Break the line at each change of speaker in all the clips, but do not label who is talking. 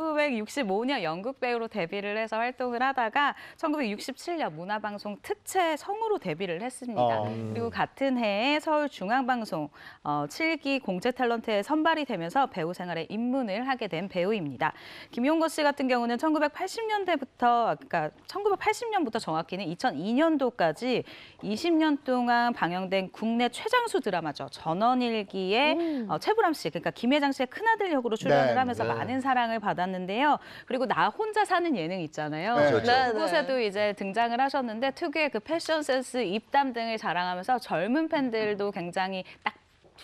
1965년 연극 배우로 데뷔를 해서 활동을 하다가 1967년 문화방송 특채 성우로 데뷔를 했습니다. 아. 음. 그리고 같은 해에 서울중앙방송 어, 7기 공채 탤런트에 선발이 되면서 배우 생활에 입문을 하게 된 배우입니다. 김용거 씨 같은 경우는 1980년대부터 그러니까 1980년부터 정확히는 2002년도까지 20년 동안 방영된 국내 최장수 드라마죠. 전원일기에 음. 어, 최불암 씨, 그러니까 김혜장 씨의 큰아들 역으로 출연을 네, 하면서 네. 많은 사랑을 받았. 나왔는데요. 그리고 나 혼자 사는 예능 있잖아요. 네. 그렇죠. 네, 네. 그곳에도 이제 등장을 하셨는데 특유의 그 패션 센스, 입담 등을 자랑하면서 젊은 팬들도 굉장히 딱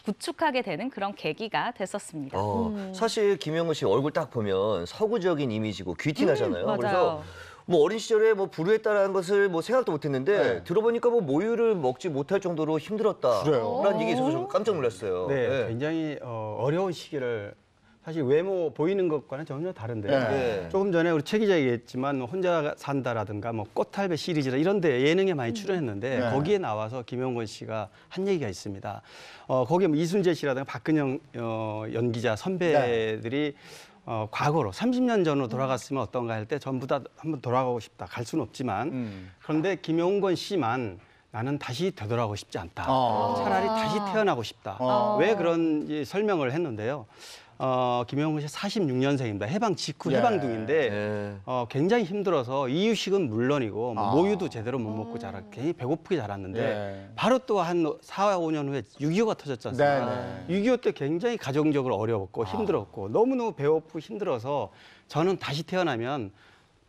구축하게 되는 그런 계기가 됐었습니다. 어,
음. 사실 김영우 씨 얼굴 딱 보면 서구적인 이미지고 귀티나잖아요. 음, 그래서 뭐 어린 시절에 뭐 불우했다라는 것을 뭐 생각도 못했는데 네. 들어보니까 뭐 모유를 먹지 못할 정도로 힘들었다라는 얘기 있어서 좀 깜짝 놀랐어요. 네, 네. 굉장히 어, 어려운 시기를 사실 외모 보이는 것과는 전혀 다른데 네. 네. 조금 전에 우리 최 기자 얘기했지만 혼자 산다라든가 뭐 꽃할배 시리즈라 이런데 예능에 많이 음. 출연했는데 네. 거기에 나와서 김용건 씨가 한 얘기가 있습니다. 어, 거기에 뭐 이순재 씨라든가 박근영 어, 연기자 선배들이 네. 어, 과거로 30년 전으로 돌아갔으면 어떤가 할 때 전부 다 한번 돌아가고 싶다. 갈 수는 없지만 음. 그런데 김용건 씨만 나는 다시 되돌아가고 싶지 않다. 아. 차라리 다시 태어나고 싶다. 아. 왜 그런지 설명을 했는데요. 어, 김영훈 씨 46년생입니다. 해방 직후 예. 해방둥인데 예. 어, 굉장히 힘들어서 이유식은 물론이고 뭐 아. 모유도 제대로 못 먹고 자라 굉장히 배고프게 자랐는데 예. 바로 또 한 4, 5년 후에 6.25가 터졌지 않요니까6.25 때 굉장히 가정적으로 어려웠고 아. 힘들었고 너무너무 배고프고 힘들어서 저는 다시 태어나면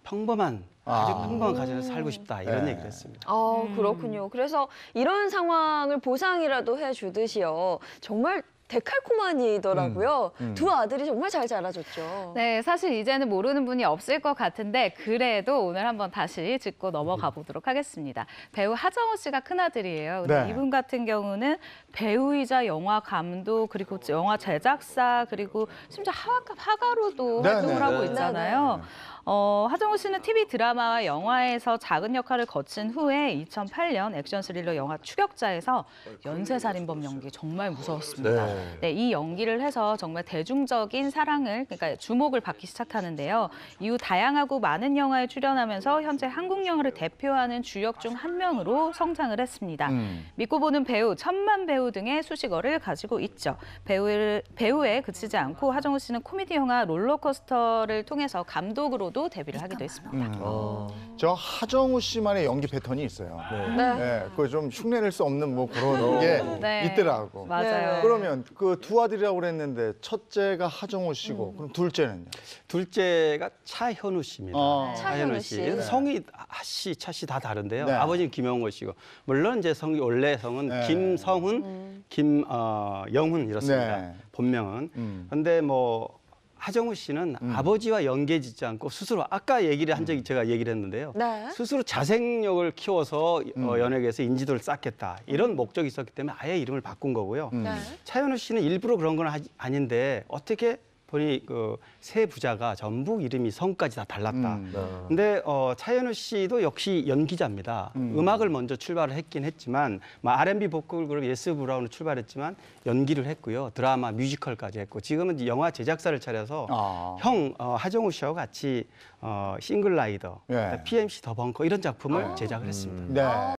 평범한 아. 아주 평범한 가정에서 살고 싶다 이런 네. 얘기를 했습니다.
아 그렇군요. 그래서 이런 상황을 보상이라도 해주듯이요. 정말 데칼코마니더라고요. 음, 음. 두 아들이 정말 잘 자라줬죠. 네, 사실 이제는 모르는 분이 없을 것 같은데 그래도 오늘 한번 다시 짚고 넘어가 보도록 하겠습니다. 배우 하정우 씨가 큰아들이에요. 네. 이분 같은 경우는 배우이자 영화 감독 그리고 영화 제작사 그리고 심지어 하와 화가로도 네, 네, 활동을 네, 하고 네. 있잖아요. 어, 하정우 씨는 TV 드라마와 영화에서 작은 역할을 거친 후에 2008년 액션 스릴러 영화 추격자에서 연쇄살인범 연기 정말 무서웠습니다. 네. 네. 네, 이 연기를 해서 정말 대중적인 사랑을 그러니까 주목을 받기 시작하는데요. 이후 다양하고 많은 영화에 출연하면서 현재 한국 영화를 대표하는 주역 중 한 명으로 성장을 했습니다. 음. 믿고 보는 배우, 천만 배우 등의 수식어를 가지고 있죠. 배우를, 배우에 그치지 않고 하정우 씨는 코미디 영화 롤러코스터를 통해서 감독으로도 데뷔를 하기도 했습니다.
음. 아. 어. 저 하정우 씨만의 연기 패턴이 있어요. 네. 네. 네. 그좀 흉내낼 수 없는 뭐 그런 어. 게 네. 있더라고. 맞아요. 네. 네. 그러면 그두 아들이라고 그랬는데 첫째가 하정우 씨고 음. 그럼 둘째는요? 둘째가 차현우 씨입니다. 아. 차현우 씨. 네. 성이 하씨, 차 씨 다 다른데요. 네. 아버지는 김영호 씨고 물론 이제 성이 원래 성은 네. 김성훈, 음. 김영훈 어, 이렇습니다. 네. 본명은. 음. 근데 뭐 하정우 씨는 음. 아버지와 연계짓지 않고 스스로 아까 얘기를 한 적이 음. 제가 얘기를 했는데요. 네. 스스로 자생력을 키워서 어, 음. 어, 연예계에서 인지도를 쌓겠다 이런 목적이 있었기 때문에 아예 이름을 바꾼 거고요. 음. 네. 차현우 씨는 일부러 그런 건 아닌데 어떻게 보니 그세 부자가 전부 이름이 성까지 다 달랐다. 음, 네. 근데 어, 차현우 씨도 역시 연기자입니다. 음. 악을 먼저 출발을 했긴 했지만 뭐 R&B 보컬 그룹 예스 브라운을 출발했지만 연기를 했고요. 드라마, 뮤지컬까지 했고 지금은 영화 제작사를 차려서 아. 형 어, 하정우 씨와 같이 어, 싱글 라이더, 네. 예. PMC 더 벙커 이런 작품을 아. 제작을 했습니다. 네.